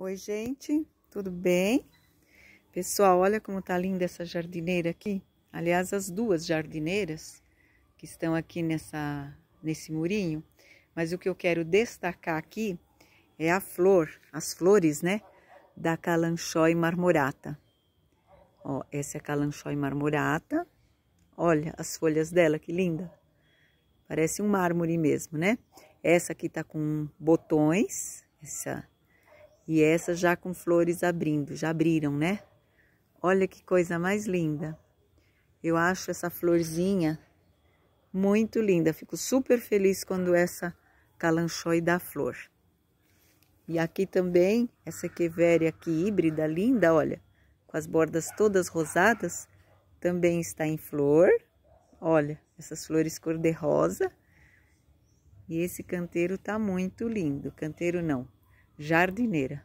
Oi, gente, tudo bem? Pessoal, olha como tá linda essa jardineira aqui. Aliás, as duas jardineiras que estão aqui nessa, nesse murinho. Mas o que eu quero destacar aqui é a flor, as flores, né? Da calanchoe marmorata. Ó, essa é a calanchoe marmorata. Olha as folhas dela, que linda. Parece um mármore mesmo, né? Essa aqui tá com botões, essa e essa já com flores abrindo, já abriram, né? Olha que coisa mais linda. Eu acho essa florzinha muito linda. Fico super feliz quando essa calanchoe dá flor. E aqui também, essa quevéria aqui híbrida, linda, olha, com as bordas todas rosadas, também está em flor. Olha, essas flores cor-de-rosa. E esse canteiro tá muito lindo. Canteiro não, jardineira.